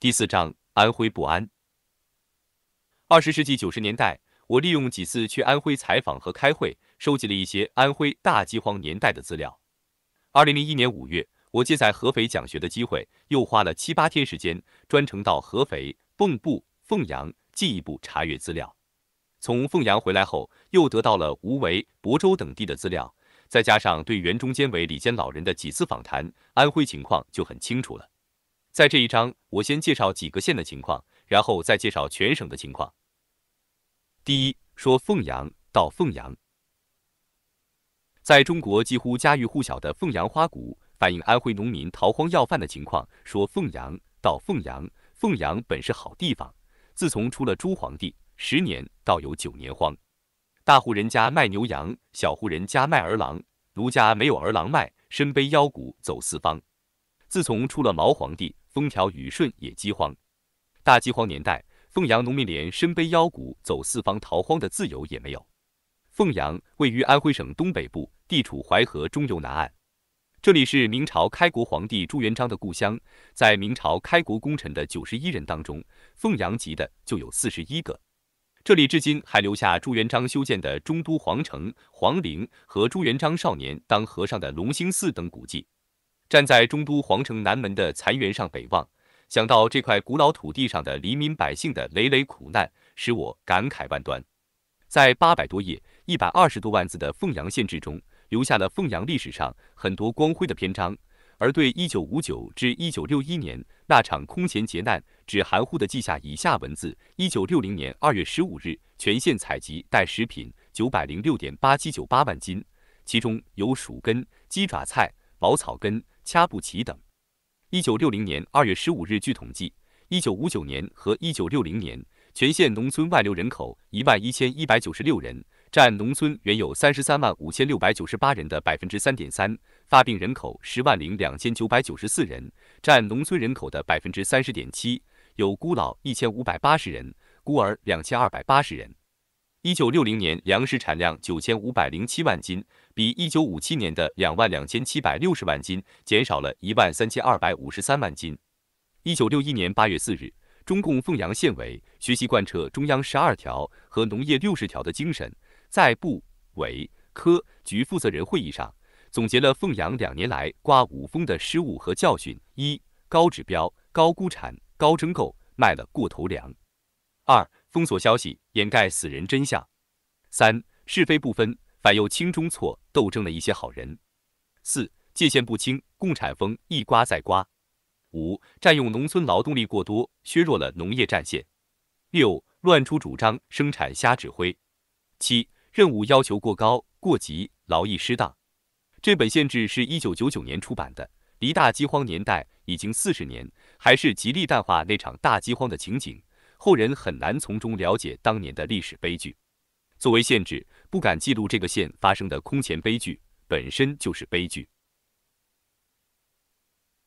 第四章安徽不安。二十世纪九十年代，我利用几次去安徽采访和开会，收集了一些安徽大饥荒年代的资料。二零零一年五月，我借在合肥讲学的机会，又花了七八天时间，专程到合肥、蚌埠、凤阳进一步查阅资料。从凤阳回来后，又得到了无为、亳州等地的资料，再加上对原中监委李坚老人的几次访谈，安徽情况就很清楚了。在这一章，我先介绍几个县的情况，然后再介绍全省的情况。第一，说凤阳到凤阳。在中国几乎家喻户晓的凤阳花鼓，反映安徽农民逃荒要饭的情况。说凤阳到凤阳，凤阳本是好地方，自从出了朱皇帝，十年倒有九年荒。大户人家卖牛羊，小户人家卖儿郎。奴家没有儿郎卖，身背腰鼓走四方。自从出了毛皇帝，风调雨顺也饥荒。大饥荒年代，凤阳农民连身背腰鼓走四方逃荒的自由也没有。凤阳位于安徽省东北部，地处淮河中游南岸。这里是明朝开国皇帝朱元璋的故乡，在明朝开国功臣的九十一人当中，凤阳籍的就有四十一个。这里至今还留下朱元璋修建的中都皇城、皇陵和朱元璋少年当和尚的龙兴寺等古迹。站在中都皇城南门的残垣上北望，想到这块古老土地上的黎民百姓的累累苦难，使我感慨万端。在八百多页、一百二十多万字的《凤阳县志》中，留下了凤阳历史上很多光辉的篇章，而对一九五九至一九六一年那场空前劫难，只含糊地记下以下文字：一九六零年二月十五日，全县采集带食品九百零六点八七九八万斤，其中有薯根、鸡爪菜、茅草根。掐不起等。一九六零年二月十五日，据统计，一九五九年和一九六零年，全县农村外流人口一万一千一百九十六人，占农村原有三十三万五千六百九十八人的百分之三点三；发病人口十万零两千九百九十四人，占农村人口的百分之三十点七；有孤老一千五百八十人，孤儿两千二百八十人。一九六零年粮食产量九千五百零七万斤，比一九五七年的两万两千七百六十万斤减少了一万三千二百五十三万斤。一九六一年八月四日，中共凤阳县委学习贯彻中央十二条和农业六十条的精神，在部委科局负责人会议上，总结了凤阳两年来刮五风的失误和教训：一、高指标、高估产、高征购，卖了过头粮；二、封锁消息，掩盖死人真相；三是非不分，反右轻中错，斗争了一些好人；四界限不清，共产风一刮再刮；五占用农村劳动力过多，削弱了农业战线；六乱出主张，生产瞎指挥；七任务要求过高过急，劳逸失当。这本限制是一九九九年出版的，离大饥荒年代已经四十年，还是极力淡化那场大饥荒的情景。后人很难从中了解当年的历史悲剧。作为县志，不敢记录这个县发生的空前悲剧，本身就是悲剧。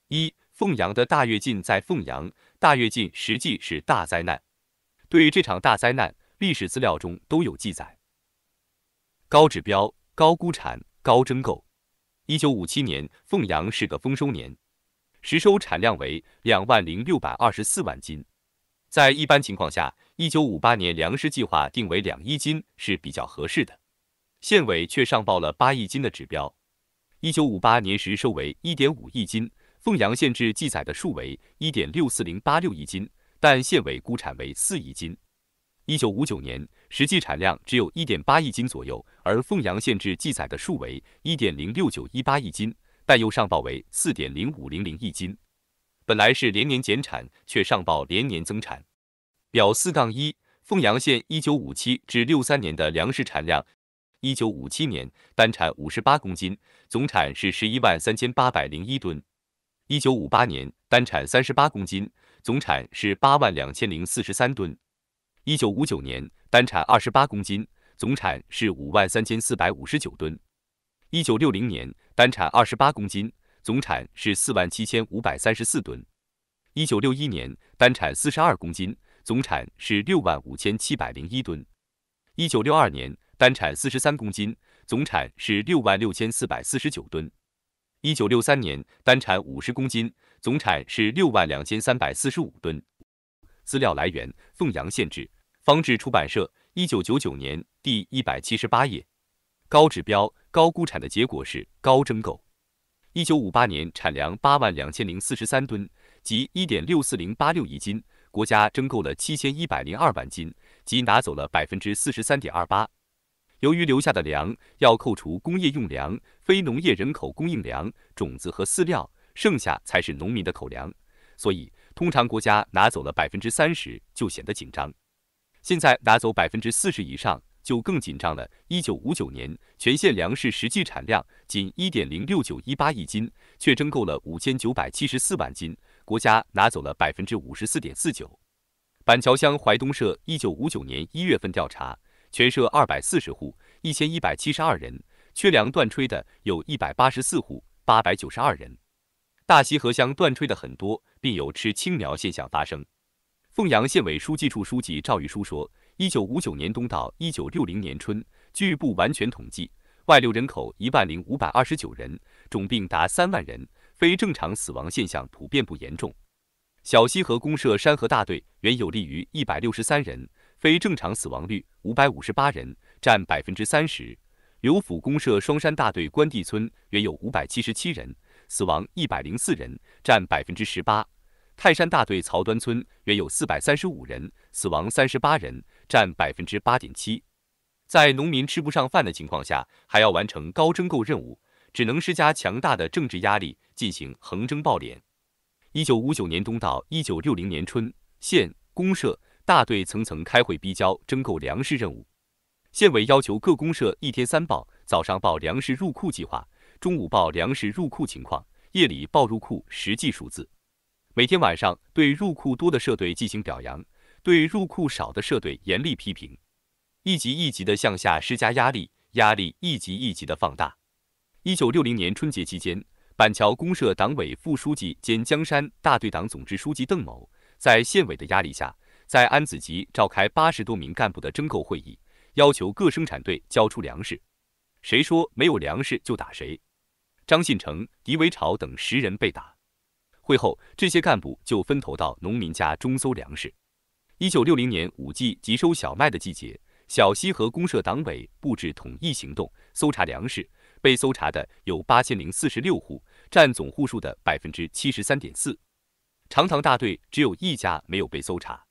一凤阳的大跃进在凤阳，大跃进实际是大灾难。对于这场大灾难，历史资料中都有记载。高指标、高估产、高征购。一九五七年，凤阳是个丰收年，实收产量为两万零六百二十四万斤。在一般情况下，一九五八年粮食计划定为两亿斤是比较合适的，县委却上报了八亿斤的指标。一九五八年时收为一点五亿斤，凤阳县志记载的数为一点六四零八六亿斤，但县委估产为四亿斤。一九五九年实际产量只有一点八亿斤左右，而凤阳县志记载的数为一点零六九一八亿斤，但又上报为四点零五零零亿斤。本来是连年减产，却上报连年增产。表四杠一：凤阳县一九五七至六三年的粮食产量，一九五七年单产五十八公斤，总产是十一万三千八百零一吨；一九五八年单产三十八公斤，总产是八万两千零四十三吨；一九五九年单产二十八公斤，总产是五万三千四百五十九吨；一九六零年单产二十八公斤，总产是四万七千五百三十四吨；一九六一年单产四十二公斤。总产是六万五千七百零一吨，一九六二年单产四十三公斤，总产是六万六千四百四十九吨，一九六三年单产五十公斤，总产是六万两千三百四十五吨。资料来源：凤阳县志，方志出版社，一九九九年，第一百七十八页。高指标、高估产的结果是高征购。一九五八年产粮八万两千零四十三吨，即一点六四零八六亿斤。国家征购了七千一百零二万斤，即拿走了百分之四十三点二八。由于留下的粮要扣除工业用粮、非农业人口供应粮、种子和饲料，剩下才是农民的口粮，所以通常国家拿走了百分之三十就显得紧张。现在拿走百分之四十以上就更紧张了。一九五九年，全县粮食实际产量仅一点零六九一八亿斤，却征购了五千九百七十四万斤。国家拿走了百分之五十四点四九。板桥乡淮东社一九五九年一月份调查，全社二百四十户一千一百七十二人，缺粮断炊的有一百八十四户八百九十二人。大西河乡断炊的很多，并有吃青苗现象发生。凤阳县委书记处书记赵玉书说，一九五九年冬到一九六零年春，据不完全统计，外流人口一万零五百二十九人，种病达三万人。非正常死亡现象普遍不严重。小溪河公社山河大队原有利于一百六十三人，非正常死亡率五百五十八人，占百分之三十。刘府公社双山大队关地村原有五百七十七人，死亡一百零四人，占百分之十八。泰山大队曹端村原有四百三十五人，死亡三十八人，占百分之八点七。在农民吃不上饭的情况下，还要完成高征购任务。只能施加强大的政治压力，进行横征暴敛。一九五九年冬到一九六零年春，县、公社、大队层层开会逼交征购粮食任务。县委要求各公社一天三报：早上报粮食入库计划，中午报粮食入库情况，夜里报入库实际数字。每天晚上对入库多的社队进行表扬，对入库少的社队严厉批评。一级一级的向下施加压力，压力一级一级的放大。一九六零年春节期间，板桥公社党委副书记兼江山大队党总支书记邓某，在县委的压力下，在安子集召开八十多名干部的争购会议，要求各生产队交出粮食，谁说没有粮食就打谁。张信成、狄维朝等十人被打。会后，这些干部就分头到农民家中搜粮食。一九六零年五季集收小麦的季节，小溪河公社党委布置统一行动，搜查粮食。被搜查的有八千零四十六户，占总户数的百分之七十三点四。长塘大队只有一家没有被搜查。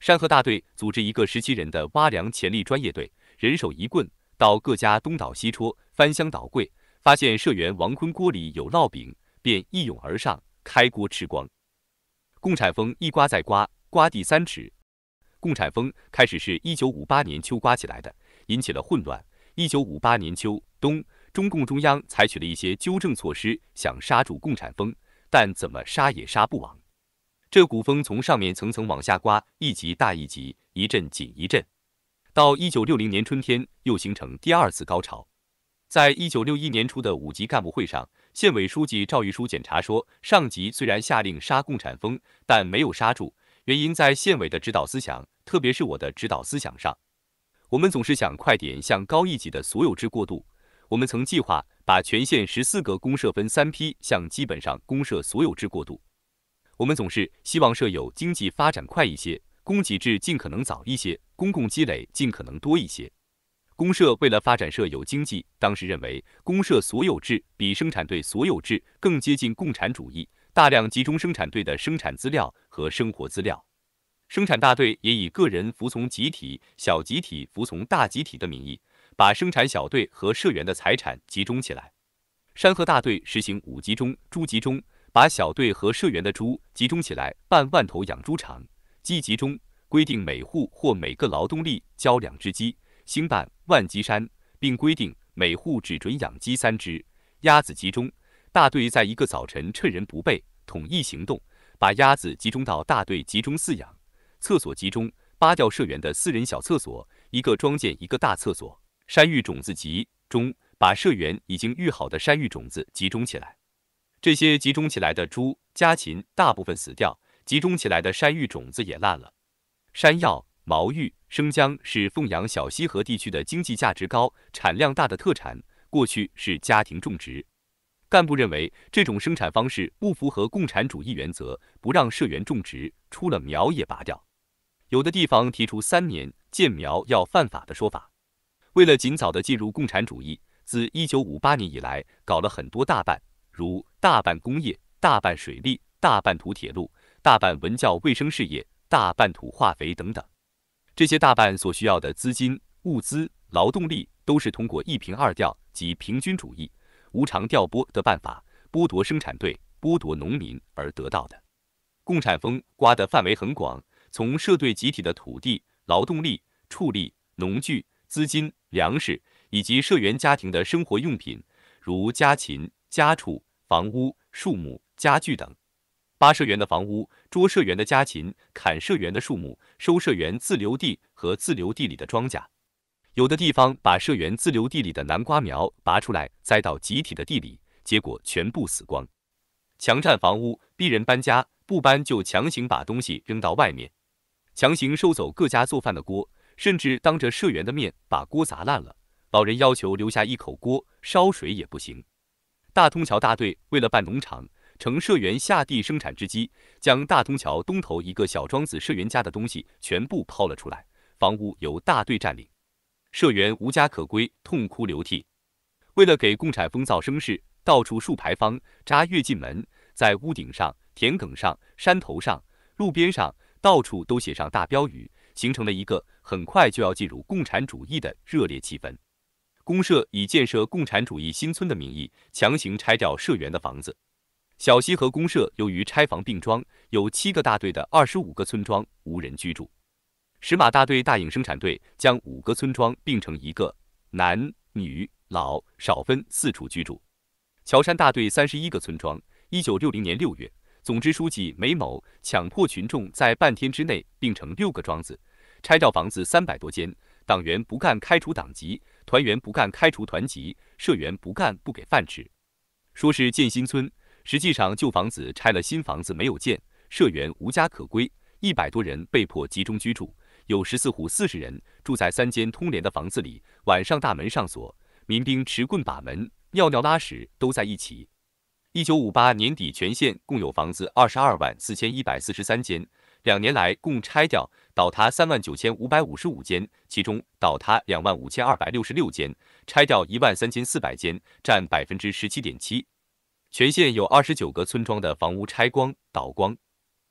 山河大队组织一个十七人的挖粮潜力专业队，人手一棍，到各家东倒西戳，翻箱倒柜，发现社员王坤锅里有烙饼，便一拥而上，开锅吃光。共产风一刮再刮，刮地三尺。共产风开始是一九五八年秋刮起来的，引起了混乱。一九五八年秋冬。中共中央采取了一些纠正措施，想刹住共产风，但怎么刹也刹不亡。这股风从上面层层往下刮，一级大一级，一阵紧一阵。到一九六零年春天，又形成第二次高潮。在一九六一年初的五级干部会上，县委书记赵玉书检查说，上级虽然下令杀共产风，但没有刹住，原因在县委的指导思想，特别是我的指导思想上，我们总是想快点向高一级的所有制过渡。我们曾计划把全县十四个公社分三批向基本上公社所有制过渡。我们总是希望设有经济发展快一些，供给制尽可能早一些，公共积累尽可能多一些。公社为了发展设有经济，当时认为公社所有制比生产队所有制更接近共产主义，大量集中生产队的生产资料和生活资料。生产大队也以个人服从集体、小集体服从大集体的名义。把生产小队和社员的财产集中起来，山河大队实行五集中：猪集中，把小队和社员的猪集中起来办万头养猪场；鸡集中，规定每户或每个劳动力交两只鸡，兴办万鸡山，并规定每户只准养鸡三只；鸭子集中，大队在一个早晨趁人不备，统一行动，把鸭子集中到大队集中饲养；厕所集中，扒掉社员的私人小厕所，一个装建一个大厕所。山芋种子集中，把社员已经育好的山芋种子集中起来，这些集中起来的猪、家禽大部分死掉，集中起来的山芋种子也烂了。山药、毛芋、生姜是凤阳小西河地区的经济价值高、产量大的特产，过去是家庭种植。干部认为这种生产方式不符合共产主义原则，不让社员种植，出了苗也拔掉。有的地方提出三年建苗要犯法的说法。为了尽早的进入共产主义，自一九五八年以来，搞了很多大办，如大办工业、大办水利、大办土铁路、大办文教卫生事业、大办土化肥等等。这些大办所需要的资金、物资、劳动力，都是通过一平二调及平均主义无偿调拨的办法，剥夺生产队、剥夺农民而得到的。共产风刮的范围很广，从社队集体的土地、劳动力、畜力、农具、资金。粮食以及社员家庭的生活用品，如家禽、家畜、房屋、树木、家具等。扒社员的房屋，捉社员的家禽，砍社员的树木，收社员自留地和自留地里的庄稼。有的地方把社员自留地里的南瓜苗拔出来栽到集体的地里，结果全部死光。强占房屋，逼人搬家，不搬就强行把东西扔到外面，强行收走各家做饭的锅。甚至当着社员的面把锅砸烂了。老人要求留下一口锅烧水也不行。大通桥大队为了办农场，乘社员下地生产之机，将大通桥东头一个小庄子社员家的东西全部抛了出来，房屋由大队占领，社员无家可归，痛哭流涕。为了给共产风造声势，到处竖牌坊、扎跃进门，在屋顶上、田埂上、山头上、路边上，到处都写上大标语。形成了一个很快就要进入共产主义的热烈气氛。公社以建设共产主义新村的名义，强行拆掉社员的房子。小溪河公社由于拆房并庄，有七个大队的二十五个村庄无人居住。石马大队大营生产队将五个村庄并成一个，男女老少分四处居住。乔山大队三十一个村庄，一九六零年六月。总支书记梅某强迫群众在半天之内并成六个庄子，拆掉房子三百多间，党员不干开除党籍，团员不干开除团籍，社员不干不给饭吃。说是建新村，实际上旧房子拆了，新房子没有建，社员无家可归，一百多人被迫集中居住，有十四户四十人住在三间通连的房子里，晚上大门上锁，民兵持棍把门，尿尿拉屎都在一起。一九五八年底，全县共有房子二十二万四千一百四十三间，两年来共拆掉倒塌三万九千五百五十五间，其中倒塌两万五千二百六十六间，拆掉一万三千四百间，占百分之十七点七。全县有二十九个村庄的房屋拆光、倒光。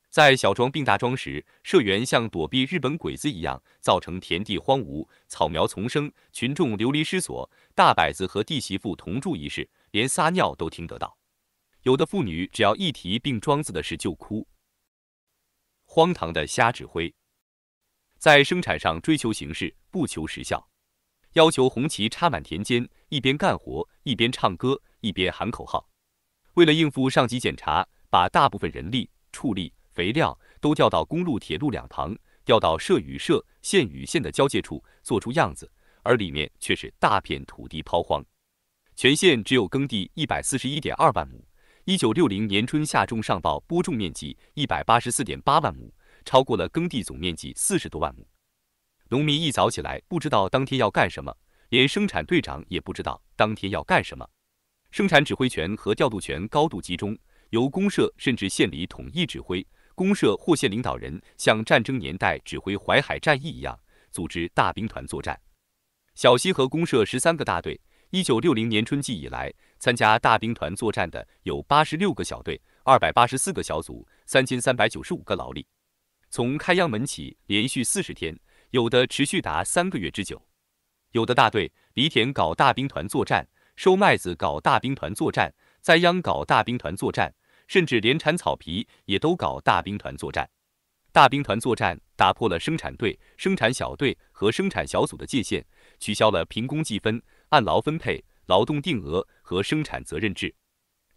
在小庄并大庄时，社员像躲避日本鬼子一样，造成田地荒芜、草苗丛生，群众流离失所。大摆子和弟媳妇同住一室，连撒尿都听得到。有的妇女只要一提病庄子的事就哭。荒唐的瞎指挥，在生产上追求形式，不求实效，要求红旗插满田间，一边干活一边唱歌，一边喊口号。为了应付上级检查，把大部分人力、畜力、肥料都调到公路、铁路两旁，调到社与社、县与县的交界处，做出样子，而里面却是大片土地抛荒。全县只有耕地一百四十一点二万亩。一九六零年春夏种上报播种面积一百八十四点八万亩，超过了耕地总面积四十多万亩。农民一早起来不知道当天要干什么，连生产队长也不知道当天要干什么。生产指挥权和调度权高度集中，由公社甚至县里统一指挥。公社或县领导人像战争年代指挥淮海战役一样，组织大兵团作战。小溪河公社十三个大队，一九六零年春季以来。参加大兵团作战的有八十六个小队，二百八十四个小组，三千三百九十五个劳力。从开秧门起，连续四十天，有的持续达三个月之久。有的大队犁田搞大兵团作战，收麦子搞大兵团作战，栽秧搞大兵团作战，甚至连铲草皮也都搞大兵团作战。大兵团作战打破了生产队、生产小队和生产小组的界限，取消了平工计分、按劳分配、劳动定额。和生产责任制，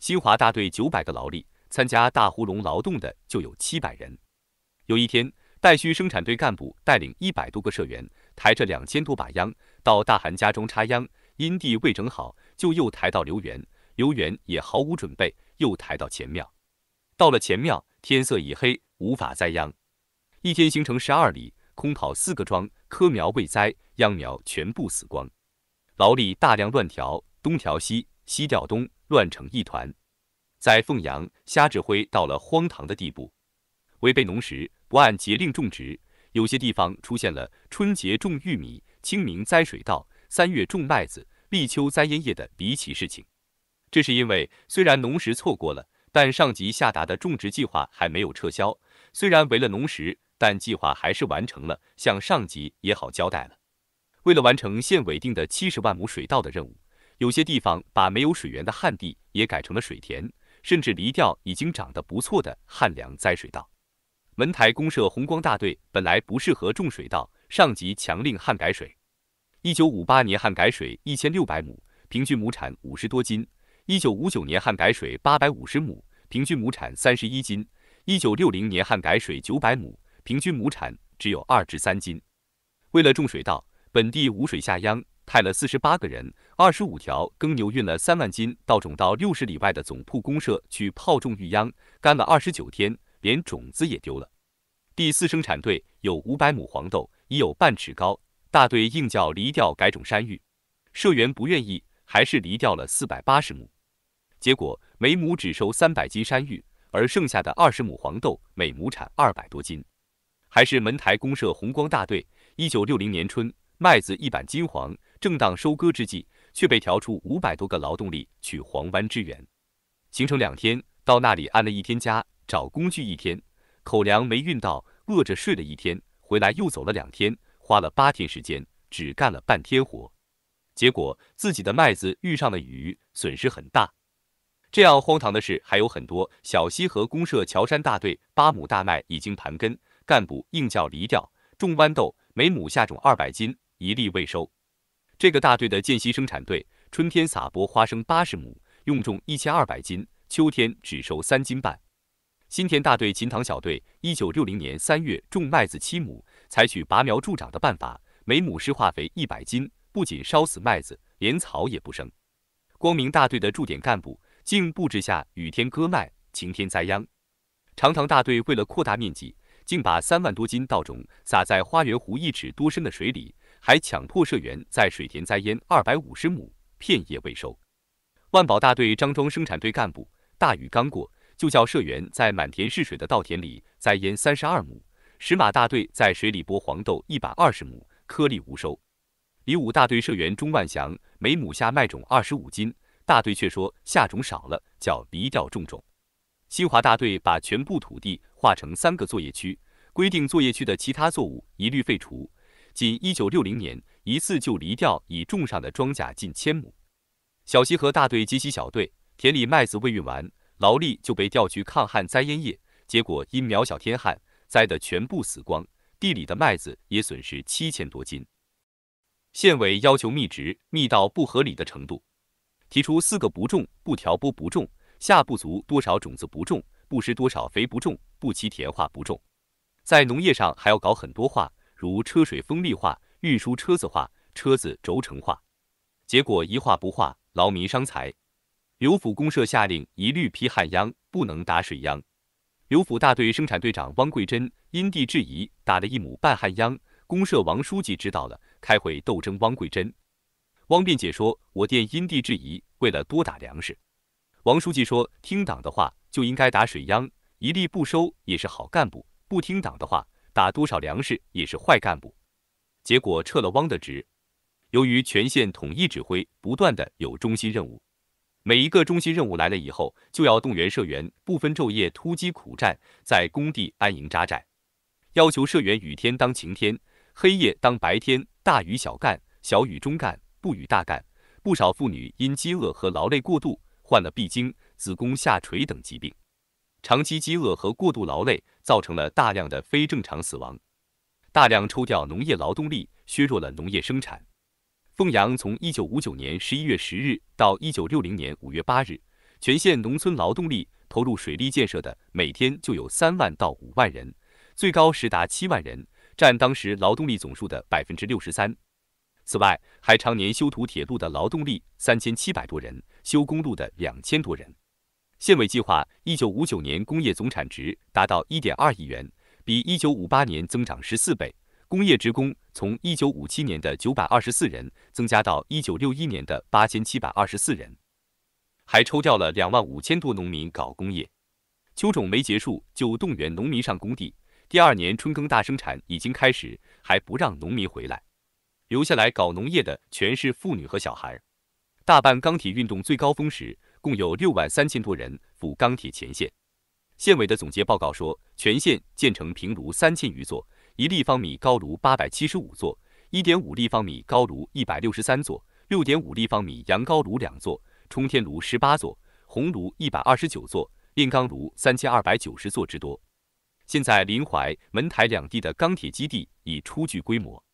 新华大队九百个劳力，参加大胡龙劳动的就有七百人。有一天，代圩生产队干部带领一百多个社员，抬着两千多把秧到大韩家中插秧，因地未整好，就又抬到刘园，刘园也毫无准备，又抬到前庙。到了前庙，天色已黑，无法栽秧。一天行程十二里，空跑四个庄，棵苗未栽，秧苗全部死光。劳力大量乱调，东调西。西调东乱成一团，在凤阳瞎指挥到了荒唐的地步，违背农时，不按节令种植，有些地方出现了春节种玉米、清明栽水稻、三月种麦子、立秋栽烟叶的离奇事情。这是因为虽然农时错过了，但上级下达的种植计划还没有撤销。虽然违了农时，但计划还是完成了，向上级也好交代了。为了完成县委定的七十万亩水稻的任务。有些地方把没有水源的旱地也改成了水田，甚至犁掉已经长得不错的旱粮栽水稻。门台公社红光大队本来不适合种水稻，上级强令旱改水。一九五八年旱改水一千六百亩，平均亩产五十多斤；一九五九年旱改水八百五十亩，平均亩产三十一斤；一九六零年旱改水九百亩，平均亩产只有二至三斤。为了种水稻，本地无水下秧。派了四十八个人，二十五条耕牛，运了三万斤稻种到六十里外的总铺公社去泡种育秧，干了二十九天，连种子也丢了。第四生产队有五百亩黄豆，已有半尺高，大队硬叫犁掉改种山芋，社员不愿意，还是犁掉了四百八十亩，结果每亩只收三百斤山芋，而剩下的二十亩黄豆每亩产二百多斤，还是门台公社红光大队，一九六零年春麦子一板金黄。正当收割之际，却被调出五百多个劳动力去黄湾支援，行程两天，到那里安了一天家，找工具一天，口粮没运到，饿着睡了一天，回来又走了两天，花了八天时间，只干了半天活，结果自己的麦子遇上了雨，损失很大。这样荒唐的事还有很多。小溪河公社乔山大队八亩大麦已经盘根，干部硬叫犁掉，种豌豆，每亩下种二百斤，一粒未收。这个大队的间隙生产队，春天撒播花生八十亩，用种一千二百斤，秋天只收三斤半。新田大队秦塘小队，一九六零年三月种麦子七亩，采取拔苗助长的办法，每亩施化肥一百斤，不仅烧死麦子，连草也不生。光明大队的驻点干部，竟布置下雨天割麦，晴天栽秧。长塘大队为了扩大面积，竟把三万多斤稻种撒在花园湖一尺多深的水里。还强迫社员在水田栽烟二百五十亩，片叶未收。万宝大队张庄生产队干部，大雨刚过就叫社员在满田是水的稻田里栽烟三十二亩。石马大队在水里播黄豆一百二十亩，颗粒无收。李武大队社员钟万祥每亩下麦种二十五斤，大队却说下种少了，叫离掉重种。新华大队把全部土地划成三个作业区，规定作业区的其他作物一律废除。仅一九六零年一次就犁掉已种上的庄稼近千亩。小溪河大队及其小队田里麦子未运完，劳力就被调去抗旱栽烟叶，结果因渺小天旱，栽的全部死光，地里的麦子也损失七千多斤。县委要求密植，密到不合理的程度，提出四个不种：不调拨不种，下不足多少种子不种，不施多少肥不种，不齐田化不种。在农业上还要搞很多化。如车水封闭化，运输车子化，车子轴承化，结果一化不化，劳民伤财。刘府公社下令，一律批旱秧，不能打水秧。刘府大队生产队长汪桂珍因地制宜，打了一亩半旱秧。公社王书记知道了，开会斗争汪桂珍。汪辩解说：“我店因地制宜，为了多打粮食。”王书记说：“听党的话，就应该打水秧，一粒不收也是好干部。不听党的话。”打多少粮食也是坏干部，结果撤了汪的职。由于全县统一指挥，不断的有中心任务，每一个中心任务来了以后，就要动员社员不分昼夜突击苦战，在工地安营扎寨，要求社员雨天当晴天，黑夜当白天，大雨小干，小雨中干，不雨大干。不少妇女因饥饿和劳累过度，患了闭经、子宫下垂等疾病。长期饥饿和过度劳累造成了大量的非正常死亡，大量抽调农业劳动力削弱了农业生产。凤阳从一九五九年十一月十日到一九六零年五月八日，全县农村劳动力投入水利建设的每天就有三万到五万人，最高时达七万人，占当时劳动力总数的百分之六十三。此外，还常年修土铁路的劳动力三千七百多人，修公路的两千多人。县委计划，一九五九年工业总产值达到一点二亿元，比一九五八年增长十四倍。工业职工从一九五七年的九百二十四人增加到一九六一年的八千七百二十四人，还抽调了两万五千多农民搞工业。秋种没结束就动员农民上工地，第二年春耕大生产已经开始，还不让农民回来。留下来搞农业的全是妇女和小孩。大办钢铁运动最高峰时。共有六万三千多人赴钢铁前线。县委的总结报告说，全县建成平炉三千余座，一立方米高炉八百七十五座，一点五立方米高炉一百六十三座，六点五立方米羊高炉两座，冲天炉十八座，红炉一百二十九座，炼钢炉三千二百九十座之多。现在临淮、门台两地的钢铁基地已初具规模。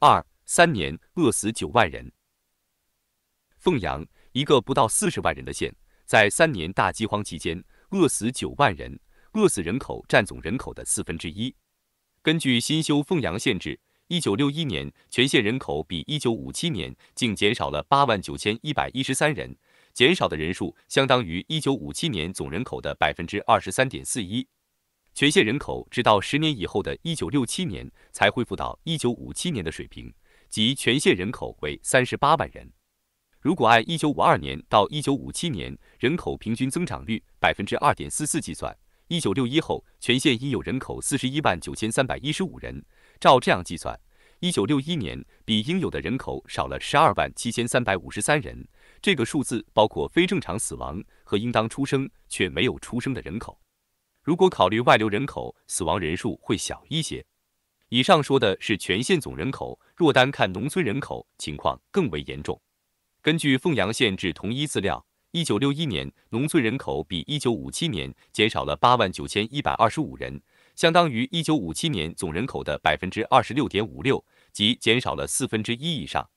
二三年饿死九万人，凤阳。一个不到四十万人的县，在三年大饥荒期间，饿死九万人，饿死人口占总人口的四分之一。根据新修《凤阳县志》，一九六一年全县人口比一九五七年竟减少了八万九千一百一十三人，减少的人数相当于一九五七年总人口的百分之二十三点四一。全县人口直到十年以后的一九六七年才恢复到一九五七年的水平，即全县人口为三十八万人。如果按一九五二年到一九五七年人口平均增长率百分之二点四四计算，一九六一后全县应有人口四十一万九千三百一十五人。照这样计算，一九六一年比应有的人口少了十二万七千三百五十三人。这个数字包括非正常死亡和应当出生却没有出生的人口。如果考虑外流人口，死亡人数会小一些。以上说的是全县总人口，若单看农村人口，情况更为严重。根据凤阳县志同一资料，一九六一年农村人口比一九五七年减少了八万九千一百二十五人，相当于一九五七年总人口的百分之二十六点五六，即减少了四分之一以上。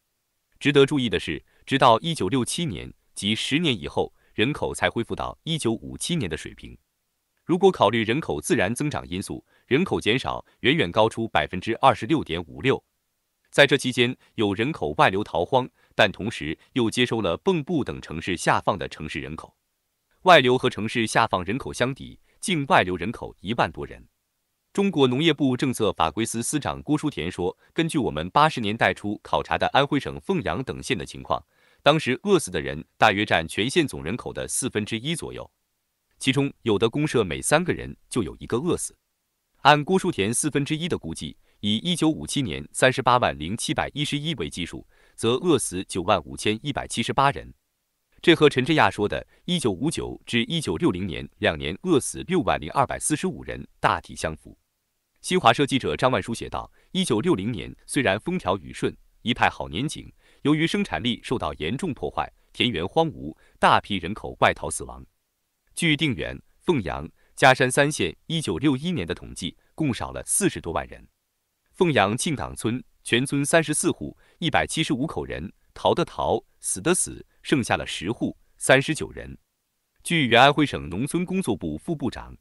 值得注意的是，直到一九六七年，即十年以后，人口才恢复到一九五七年的水平。如果考虑人口自然增长因素，人口减少远远高出百分之二十六点五六。在这期间，有人口外流逃荒。但同时又接收了蚌埠等城市下放的城市人口，外流和城市下放人口相抵，境外流人口一万多人。中国农业部政策法规司司长郭书田说：“根据我们八十年代初考察的安徽省凤阳等县的情况，当时饿死的人大约占全县总人口的四分之一左右，其中有的公社每三个人就有一个饿死。按郭书田四分之一的估计，以一九五七年三十八万零七百一十一为基数。”则饿死九万五千一百七十八人，这和陈振亚说的1959至1960年两年饿死六万零二百四十五人大体相符。新华社记者张万书写道：，1960年虽然风调雨顺，一派好年景，由于生产力受到严重破坏，田园荒芜，大批人口外逃死亡。据定远、凤阳、嘉山三县1961年的统计，共少了四十多万人。凤阳庆岗村。全村三十四户一百七十五口人，逃的逃，死的死，剩下了十户三十九人。据原安徽省农村工作部副部长、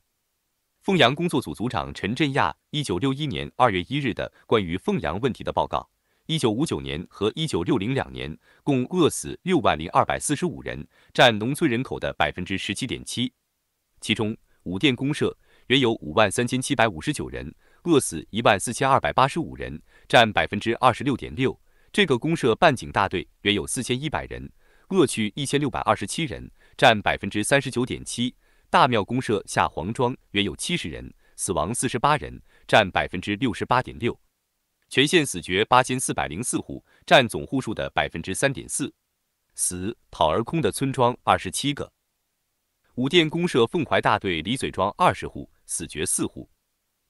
凤阳工作组组长陈振亚一九六一年二月一日的关于凤阳问题的报告，一九五九年和一九六零两年共饿死六万零二百四十五人，占农村人口的百分之十七点七。其中五店公社原有五万三千七百五十九人，饿死一万四千二百八十五人。占百分之二十六点六。这个公社半井大队原有四千一百人，饿去一千六百二十七人，占百分之三十九点七。大庙公社下黄庄原有七十人，死亡四十八人，占百分之六十八点六。全县死绝八千四百零四户，占总户数的百分之三点四。死跑而空的村庄二十七个。武店公社凤淮大队李嘴庄二十户死绝四户。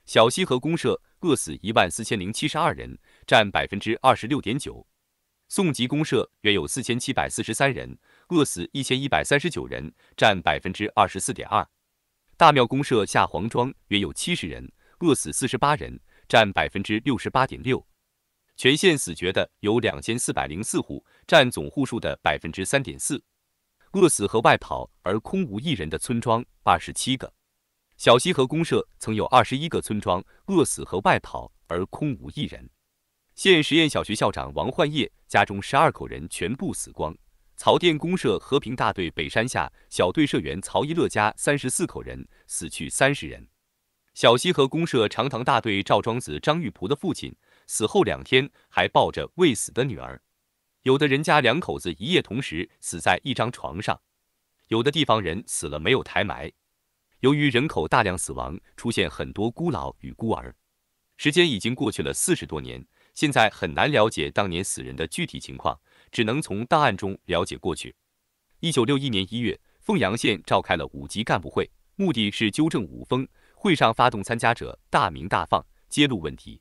小溪河公社饿死一万四千零七十二人，占百分之二十六点九。宋集公社原有四千七百四十三人，饿死一千一百三十九人，占百分之二十四点二。大庙公社下黄庄原有七十人，饿死四十八人，占百分之六十八点六。全县死绝的有两千四百零四户，占总户数的百分之三点四。饿死和外跑而空无一人的村庄二十七个。小溪河公社曾有二十一个村庄饿死和外逃，而空无一人。县实验小学校长王焕业家中十二口人全部死光。曹店公社和平大队北山下小队社员曹一乐家三十四口人死去三十人。小溪河公社长塘大队赵庄子张玉璞的父亲死后两天还抱着未死的女儿。有的人家两口子一夜同时死在一张床上。有的地方人死了没有抬埋。由于人口大量死亡，出现很多孤老与孤儿。时间已经过去了四十多年，现在很难了解当年死人的具体情况，只能从档案中了解过去。一九六一年一月，凤阳县召开了五级干部会，目的是纠正“五风”。会上，发动参加者大鸣大放，揭露问题。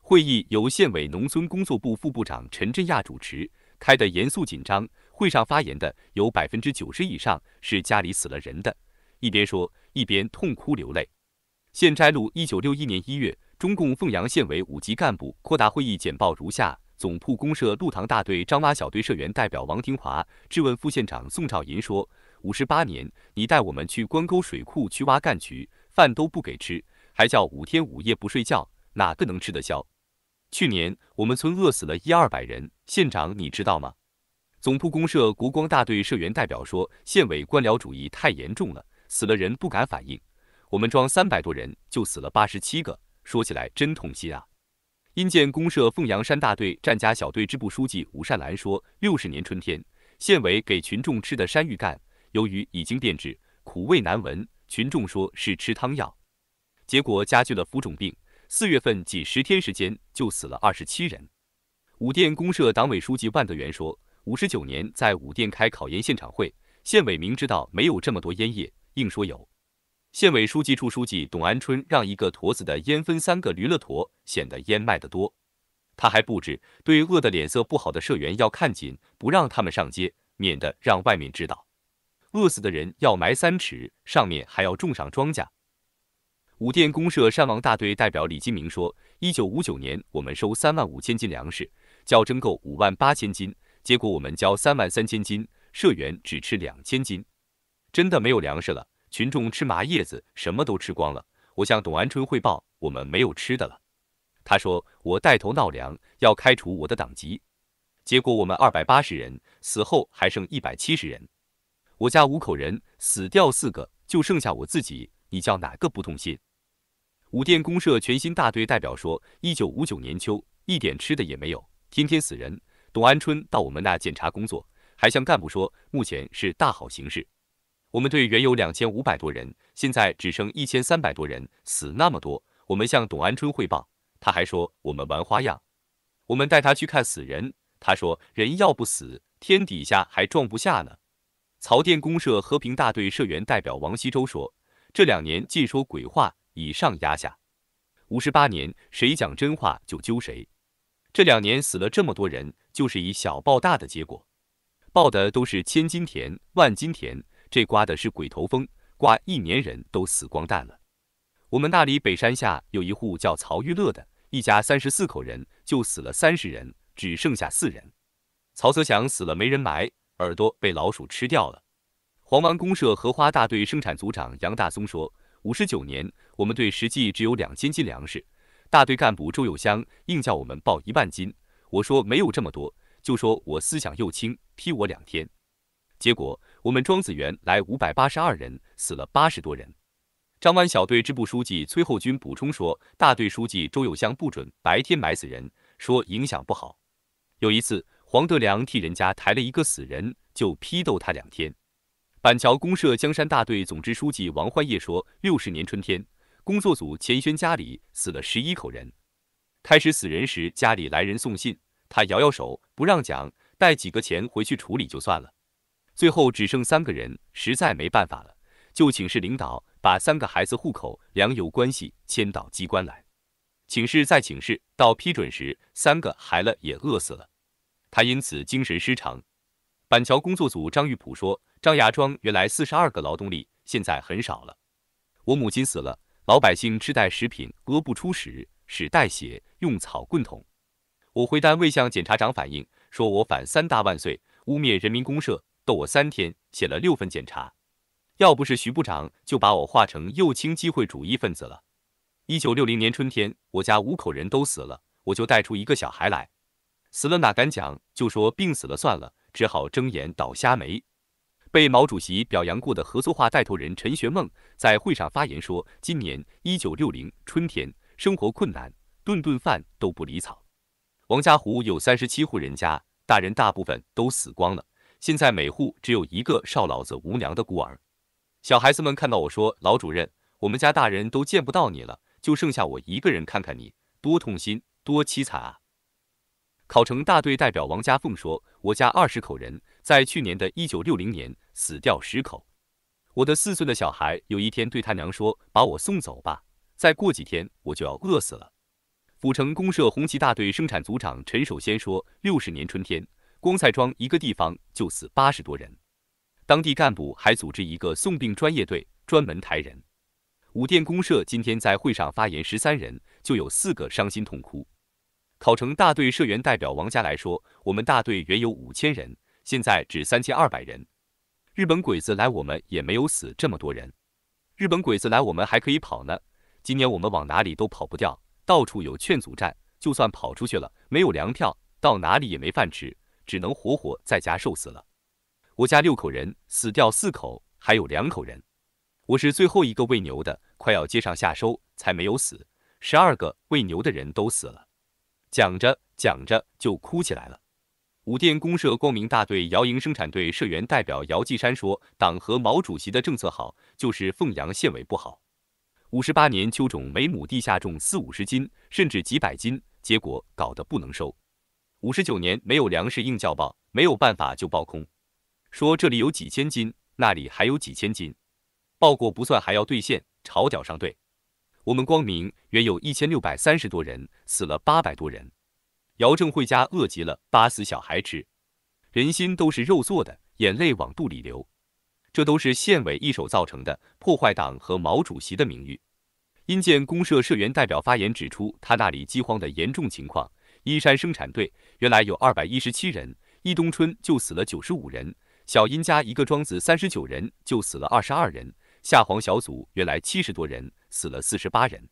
会议由县委农村工作部副部长陈振亚主持，开得严肃紧张。会上发言的有百分之九十以上是家里死了人的一边说。一边痛哭流泪。现摘录一九六一年一月中共凤阳县委五级干部扩大会议简报如下：总铺公社路塘大队张洼小队社员代表王廷华质问副县长宋兆银说：“五十八年，你带我们去关沟水库去挖干渠，饭都不给吃，还叫五天五夜不睡觉，哪个能吃得消？去年我们村饿死了一二百人，县长你知道吗？”总铺公社国光大队社员代表说：“县委官僚主义太严重了。”死了人不敢反应。我们庄三百多人就死了八十七个，说起来真痛心啊。阴间公社凤阳山大队战家小队支部书记武善兰说，六十年春天，县委给群众吃的山芋干，由于已经变质，苦味难闻，群众说是吃汤药，结果加剧了浮肿病。四月份仅十天时间就死了二十七人。武店公社党委书记万德元说，五十九年在武店开考研现场会，县委明知道没有这么多烟叶。硬说有。县委书记处书记董安春让一个驼子的烟分三个驴了驼，显得烟卖得多。他还布置，对饿得脸色不好的社员要看紧，不让他们上街，免得让外面知道。饿死的人要埋三尺，上面还要种上庄稼。五店公社山王大队代表李金明说：“一九五九年我们收三万五千斤粮食，交征购五万八千斤，结果我们交三万三千斤，社员只吃两千斤。”真的没有粮食了，群众吃麻叶子，什么都吃光了。我向董安春汇报，我们没有吃的了。他说我带头闹粮，要开除我的党籍。结果我们二百八十人死后还剩一百七十人，我家五口人死掉四个，就剩下我自己。你叫哪个不动心？五电公社全新大队代表说，一九五九年秋一点吃的也没有，天天死人。董安春到我们那检查工作，还向干部说，目前是大好形势。我们队原有两千五百多人，现在只剩一千三百多人，死那么多，我们向董安春汇报，他还说我们玩花样，我们带他去看死人，他说人要不死，天底下还装不下呢。曹店公社和平大队社员代表王西周说，这两年尽说鬼话，以上压下，五十八年谁讲真话就揪谁，这两年死了这么多人，就是以小报大的结果，报的都是千金田万金田。这刮的是鬼头风，刮一年人都死光蛋了。我们那里北山下有一户叫曹玉乐的，一家三十四口人，就死了三十人，只剩下四人。曹泽祥死了没人埋，耳朵被老鼠吃掉了。黄湾公社荷花大队生产组长杨大松说，五十九年我们队实际只有两千斤粮食，大队干部周友香硬叫我们报一万斤，我说没有这么多，就说我思想又轻，批我两天。结果。我们庄子园来五百八十二人，死了八十多人。张湾小队支部书记崔厚军补充说：“大队书记周友香不准白天埋死人，说影响不好。有一次，黄德良替人家抬了一个死人，就批斗他两天。”板桥公社江山大队总支书记王焕业说：“六十年春天，工作组钱轩家里死了十一口人。开始死人时，家里来人送信，他摇摇手不让讲，带几个钱回去处理就算了。”最后只剩三个人，实在没办法了，就请示领导把三个孩子户口、粮油关系迁到机关来，请示再请示，到批准时，三个孩子也饿死了。他因此精神失常。板桥工作组张玉普说：“张牙庄原来四十二个劳动力，现在很少了。我母亲死了，老百姓吃带食品，饿不出屎，屎带血，用草棍捅。我回单位向检察长反映，说我反三大万岁，污蔑人民公社。”逗我三天，写了六份检查，要不是徐部长，就把我划成右倾机会主义分子了。一九六零年春天，我家五口人都死了，我就带出一个小孩来。死了哪敢讲，就说病死了算了，只好睁眼倒瞎没被毛主席表扬过的合作化带头人陈学梦在会上发言说，今年一九六零春天生活困难，顿顿饭都不离草。王家湖有三十七户人家，大人大部分都死光了。现在每户只有一个少老子无娘的孤儿，小孩子们看到我说：“老主任，我们家大人都见不到你了，就剩下我一个人看看你，多痛心，多凄惨啊！”考城大队代表王家凤说：“我家二十口人，在去年的一九六零年死掉十口，我的四岁的小孩有一天对他娘说：‘把我送走吧，再过几天我就要饿死了。’”府城公社红旗大队生产组长陈守先说：“六十年春天。”光彩庄一个地方就死八十多人，当地干部还组织一个送病专业队，专门抬人。五电公社今天在会上发言，十三人就有四个伤心痛哭。考城大队社员代表王家来说：“我们大队原有五千人，现在只三千二百人。日本鬼子来，我们也没有死这么多人。日本鬼子来，我们还可以跑呢。今年我们往哪里都跑不掉，到处有劝阻站，就算跑出去了，没有粮票，到哪里也没饭吃。”只能活活在家受死了。我家六口人，死掉四口，还有两口人。我是最后一个喂牛的，快要接上下收，才没有死。十二个喂牛的人都死了。讲着讲着就哭起来了。五电公社光明大队姚营生产队社员代表姚继山说：“党和毛主席的政策好，就是凤阳县委不好。五十八年秋种，每亩地下种四五十斤，甚至几百斤，结果搞得不能收。”五十九年没有粮食硬叫报，没有办法就报空，说这里有几千斤，那里还有几千斤，报过不算还要兑现，朝屌上兑。我们光明原有一千六百三十多人，死了八百多人。姚正惠家饿极了，扒死小孩吃，人心都是肉做的，眼泪往肚里流。这都是县委一手造成的，破坏党和毛主席的名誉。因见公社社员代表发言指出他那里饥荒的严重情况。依山生产队原来有二百一十七人，一冬春就死了九十五人。小殷家一个庄子三十九人，就死了二十二人。夏黄小组原来七十多人，死了四十八人。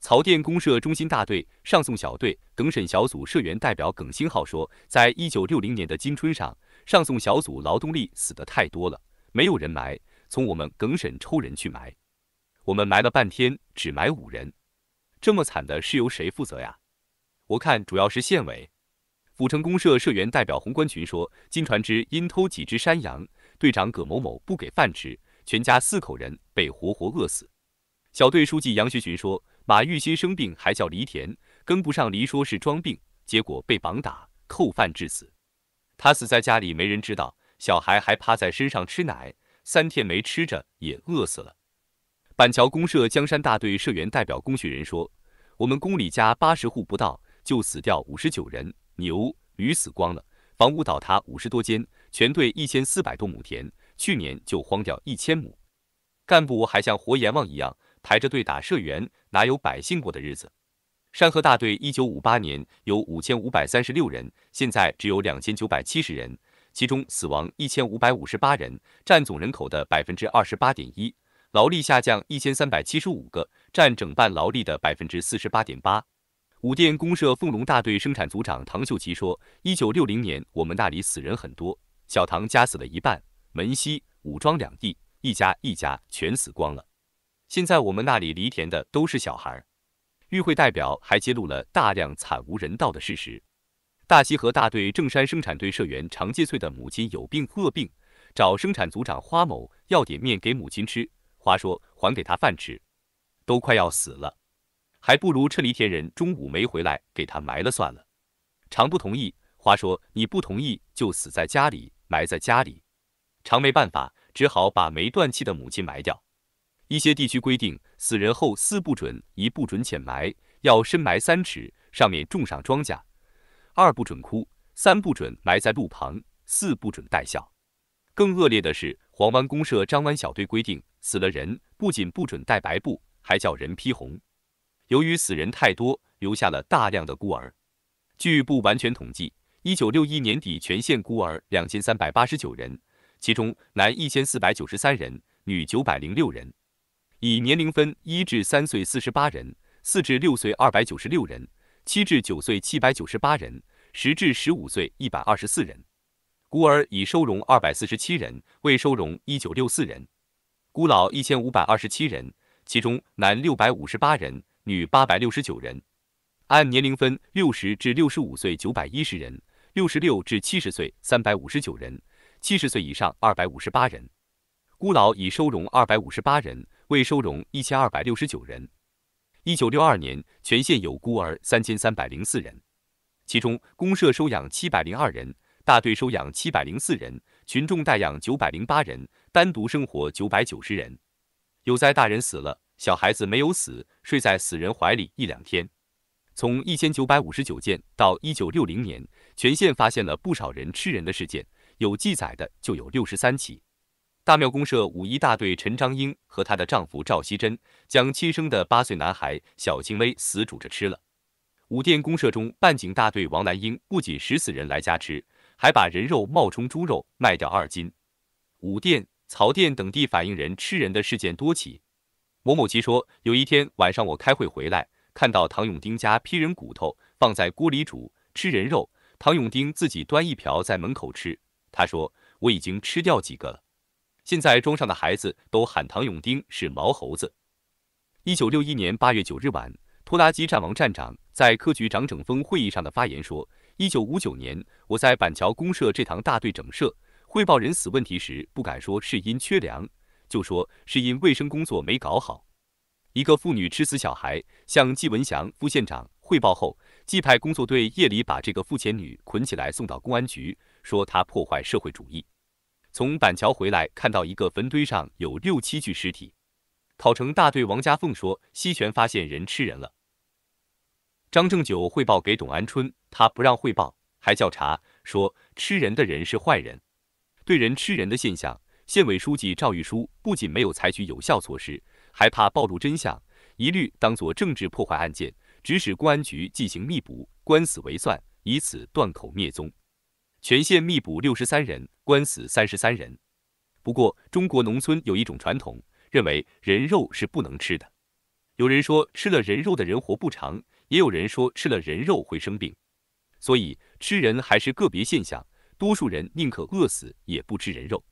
曹店公社中心大队上送小队耿沈小组社员代表耿新浩说，在一九六零年的今春上，上送小组劳动力死得太多了，没有人埋，从我们耿沈抽人去埋，我们埋了半天，只埋五人。这么惨的事由谁负责呀？我看主要是县委。阜城公社社员代表洪关群说，金传之因偷几只山羊，队长葛某某不给饭吃，全家四口人被活活饿死。小队书记杨学群说，马玉新生病还叫犁田，跟不上犁说是装病，结果被绑打扣饭致死。他死在家里没人知道，小孩还趴在身上吃奶，三天没吃着也饿死了。板桥公社江山大队社员代表龚学仁说，我们公里家八十户不到。就死掉五十九人，牛、驴死光了，房屋倒塌五十多间，全队一千四百多亩田，去年就荒掉一千亩。干部还像活阎王一样排着队打社员，哪有百姓过的日子？山河大队一九五八年有五千五百三十六人，现在只有两千九百七十人，其中死亡一千五百五十八人，占总人口的百分之二十八点一，劳力下降一千三百七十五个，占整办劳力的百分之四十八点八。武殿公社凤龙大队生产组长唐秀奇说：“一九六零年，我们那里死人很多，小唐家死了一半，门西、武庄两地一家一家全死光了。现在我们那里犁田的都是小孩。”与会代表还揭露了大量惨无人道的事实。大西河大队正山生产队社员常介翠的母亲有病恶病，找生产组长花某要点面给母亲吃。花说：“还给他饭吃，都快要死了。”还不如撤离田人，中午没回来，给他埋了算了。常不同意，话说你不同意就死在家里，埋在家里。常没办法，只好把没断气的母亲埋掉。一些地区规定，死人后四不准：一不准浅埋，要深埋三尺，上面种上庄稼；二不准哭；三不准埋在路旁；四不准带孝。更恶劣的是，黄湾公社张湾小队规定，死了人不仅不准带白布，还叫人披红。由于死人太多，留下了大量的孤儿。据不完全统计，一九六一年底，全县孤儿两千三百八十九人，其中男一千四百九十三人，女九百零六人。以年龄分：一至三岁四十八人，四至六岁二百九十六人，七至九岁七百九十八人，十至十五岁一百二十四人。孤儿已收容二百四十七人，未收容一九六四人。孤老一千五百二十七人，其中男六百五十八人。女八百六十九人，按年龄分：六十至六十五岁九百一十人，六十六至七十岁三百五十九人，七十岁以上二百五十八人。孤老已收容二百五十八人，未收容一千二百六十九人。一九六二年，全县有孤儿三千三百零四人，其中公社收养七百零二人，大队收养七百零四人，群众带养九百零八人，单独生活九百九十人。有在大人死了。小孩子没有死，睡在死人怀里一两天。从一千九百五十九件到一九六零年，全县发现了不少人吃人的事件，有记载的就有六十三起。大庙公社五一大队陈章英和她的丈夫赵锡珍将亲生的八岁男孩小青微死煮着吃了。五店公社中半井大队王兰英不仅食死人来家吃，还把人肉冒充猪肉卖掉二斤。五店、曹店等地反映人吃人的事件多起。某某奇说，有一天晚上我开会回来，看到唐永丁家劈人骨头放在锅里煮吃人肉，唐永丁自己端一瓢在门口吃。他说我已经吃掉几个了，现在庄上的孩子都喊唐永丁是毛猴子。一九六一年八月九日晚，拖拉机战王站长在科局长整风会议上的发言说，一九五九年我在板桥公社这堂大队整社汇报人死问题时，不敢说是因缺粮。就说是因卫生工作没搞好，一个妇女吃死小孩，向季文祥副县长汇报后，即派工作队夜里把这个付钱女捆起来送到公安局，说她破坏社会主义。从板桥回来，看到一个坟堆上有六七具尸体。考城大队王家凤说，西泉发现人吃人了。张正九汇报给董安春，他不让汇报，还调查说吃人的人是坏人，对人吃人的现象。县委书记赵玉书不仅没有采取有效措施，还怕暴露真相，一律当作政治破坏案件，指使公安局进行密捕，官死为算，以此断口灭宗。全县密捕六十三人，官死三十三人。不过，中国农村有一种传统，认为人肉是不能吃的。有人说吃了人肉的人活不长，也有人说吃了人肉会生病，所以吃人还是个别现象，多数人宁可饿死也不吃人肉。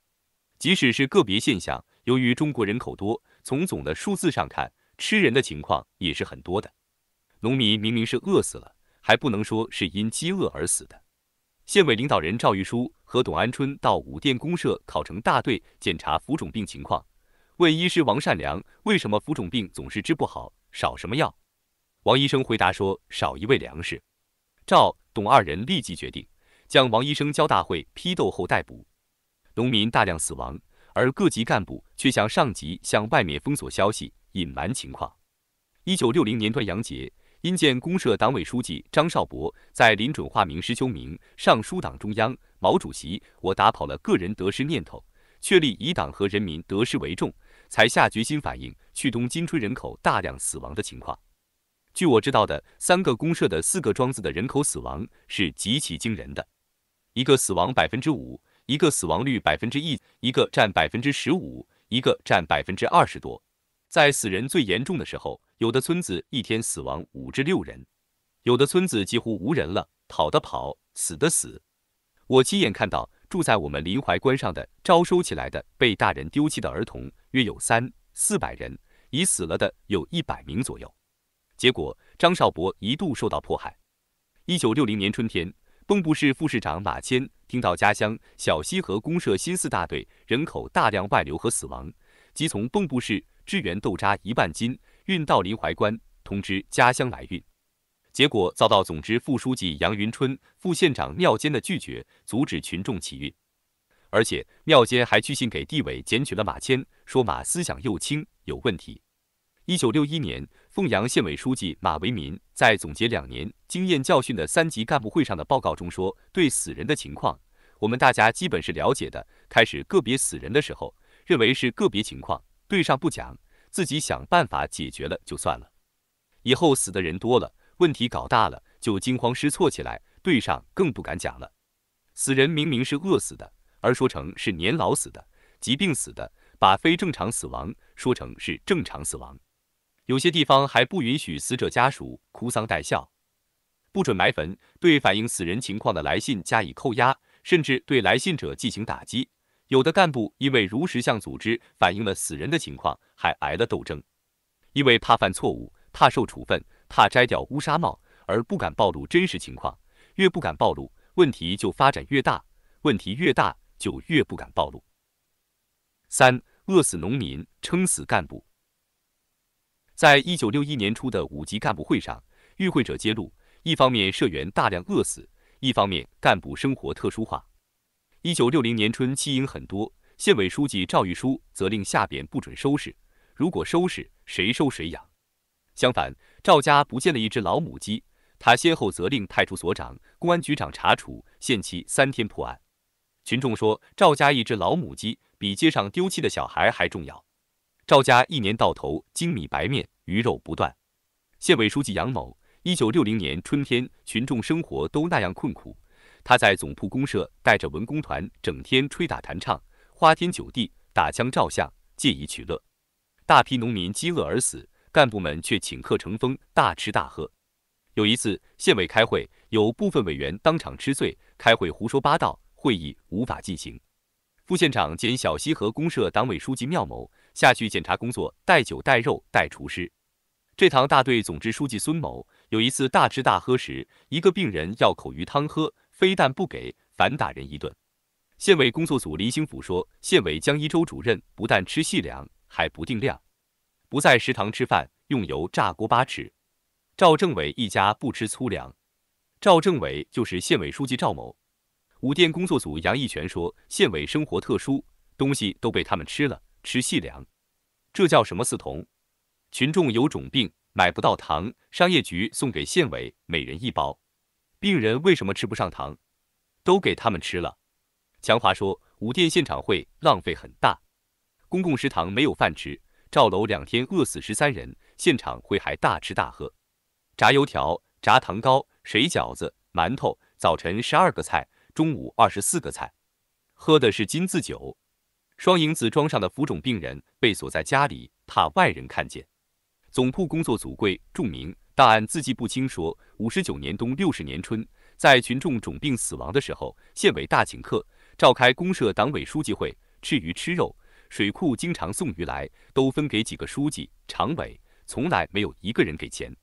即使是个别现象，由于中国人口多，从总的数字上看，吃人的情况也是很多的。农民明明是饿死了，还不能说是因饥饿而死的。县委领导人赵玉书和董安春到五店公社考城大队检查浮肿病情况，问医师王善良：“为什么浮肿病总是治不好？少什么药？”王医生回答说：“少一味粮食。”赵、董二人立即决定将王医生交大会批斗后逮捕。农民大量死亡，而各级干部却向上级向外面封锁消息，隐瞒情况。一九六零年端阳节，因见公社党委书记张少博在临准化名石秋明上书党中央毛主席，我打跑了个人得失念头，确立以党和人民得失为重，才下决心反映去东金春人口大量死亡的情况。据我知道的，三个公社的四个庄子的人口死亡是极其惊人的，一个死亡百分之五。一个死亡率百分之一，一个占百分之十五，一个占百分之二十多。在死人最严重的时候，有的村子一天死亡五至六人，有的村子几乎无人了，跑的跑，死的死。我亲眼看到住在我们临淮关上的招收起来的被大人丢弃的儿童约有三四百人，已死了的有一百名左右。结果，张少博一度受到迫害。一九六零年春天，蚌埠市副市长马谦。听到家乡小溪河公社新四大队人口大量外流和死亡，即从蚌埠市支援豆渣一万斤运到临淮关，通知家乡来运，结果遭到总支副书记杨云春、副县长缪坚的拒绝，阻止群众起运，而且缪坚还去信给地委检举了马谦，说马思想右倾有问题。一九六一年，凤阳县委书记马维民在总结两年经验教训的三级干部会上的报告中说：“对死人的情况，我们大家基本是了解的。开始个别死人的时候，认为是个别情况，对上不讲，自己想办法解决了就算了。以后死的人多了，问题搞大了，就惊慌失措起来，对上更不敢讲了。死人明明是饿死的，而说成是年老死的、疾病死的，把非正常死亡说成是正常死亡。”有些地方还不允许死者家属哭丧带孝，不准埋坟，对反映死人情况的来信加以扣押，甚至对来信者进行打击。有的干部因为如实向组织反映了死人的情况，还挨了斗争。因为怕犯错误，怕受处分，怕摘掉乌纱帽，而不敢暴露真实情况。越不敢暴露，问题就发展越大，问题越大就越不敢暴露。三，饿死农民，撑死干部。在一九六一年初的五级干部会上，与会者揭露：一方面社员大量饿死，一方面干部生活特殊化。一九六零年春，弃婴很多，县委书记赵玉书责令下边不准收拾，如果收拾，谁收谁养。相反，赵家不见了一只老母鸡，他先后责令派出所长、公安局长查处，限期三天破案。群众说，赵家一只老母鸡比街上丢弃的小孩还重要。赵家一年到头，精米白面，鱼肉不断。县委书记杨某，一九六零年春天，群众生活都那样困苦，他在总铺公社带着文工团，整天吹打弹唱，花天酒地，打枪照相，借以取乐。大批农民饥饿而死，干部们却请客成风，大吃大喝。有一次县委开会，有部分委员当场吃醉，开会胡说八道，会议无法进行。副县长兼小溪河公社党委书记缪某。下去检查工作，带酒带肉带厨师。这堂大队总支书记孙某有一次大吃大喝时，一个病人要口鱼汤喝，非但不给，反打人一顿。县委工作组黎兴甫说，县委江一舟主任不但吃细粮，还不定量，不在食堂吃饭，用油炸锅巴吃。赵政委一家不吃粗粮，赵政委就是县委书记赵某。五店工作组杨义全说，县委生活特殊，东西都被他们吃了。吃细粮，这叫什么四同？群众有种病，买不到糖，商业局送给县委每人一包。病人为什么吃不上糖？都给他们吃了。强华说，五店现场会浪费很大，公共食堂没有饭吃，赵楼两天饿死十三人。现场会还大吃大喝，炸油条、炸糖糕、水饺子、馒头，早晨十二个菜，中午二十四个菜，喝的是金字酒。双营子庄上的浮肿病人被锁在家里，怕外人看见。总铺工作组柜注明，档案字迹不清，说五十九年冬、六十年春，在群众种病死亡的时候，县委大请客，召开公社党委书记会，吃鱼吃肉，水库经常送鱼来，都分给几个书记常委，从来没有一个人给钱。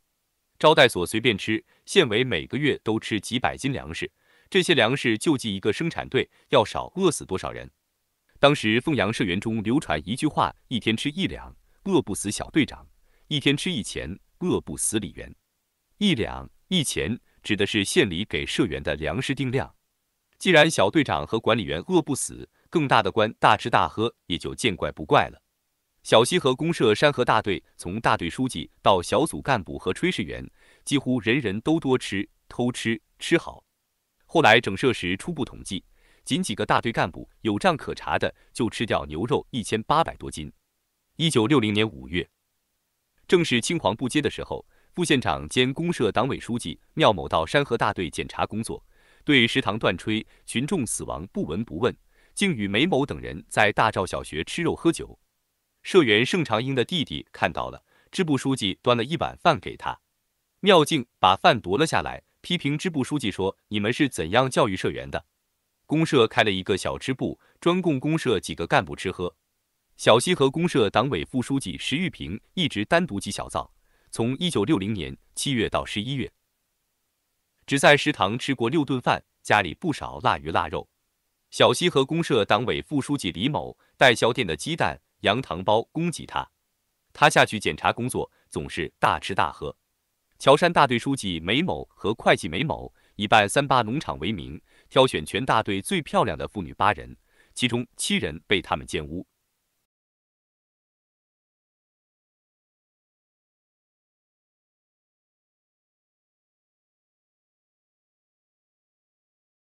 招待所随便吃，县委每个月都吃几百斤粮食，这些粮食救济一个生产队，要少饿死多少人？当时凤阳社员中流传一句话：“一天吃一两，饿不死小队长；一天吃一钱，饿不死李元。”一两、一钱指的是县里给社员的粮食定量。既然小队长和管理员饿不死，更大的官大吃大喝也就见怪不怪了。小溪河公社山河大队从大队书记到小组干部和炊事员，几乎人人都多吃、偷吃、吃好。后来整社时初步统计。仅几个大队干部有账可查的，就吃掉牛肉一千八百多斤。一九六零年五月，正是青黄不接的时候，副县长兼公社党委书记廖某到山河大队检查工作，对食堂断炊、群众死亡不闻不问，竟与梅某等人在大赵小学吃肉喝酒。社员盛长英的弟弟看到了，支部书记端了一碗饭给他，廖静把饭夺了下来，批评支部书记说：“你们是怎样教育社员的？”公社开了一个小吃部，专供公社几个干部吃喝。小溪河公社党委副书记石玉平一直单独起小灶，从一九六零年七月到十一月，只在食堂吃过六顿饭。家里不少腊鱼腊肉。小溪河公社党委副书记李某代销店的鸡蛋、羊糖包供给他。他下去检查工作，总是大吃大喝。乔山大队书记梅某和会计梅某以办三八农场为名。挑选全大队最漂亮的妇女八人，其中七人被他们奸污。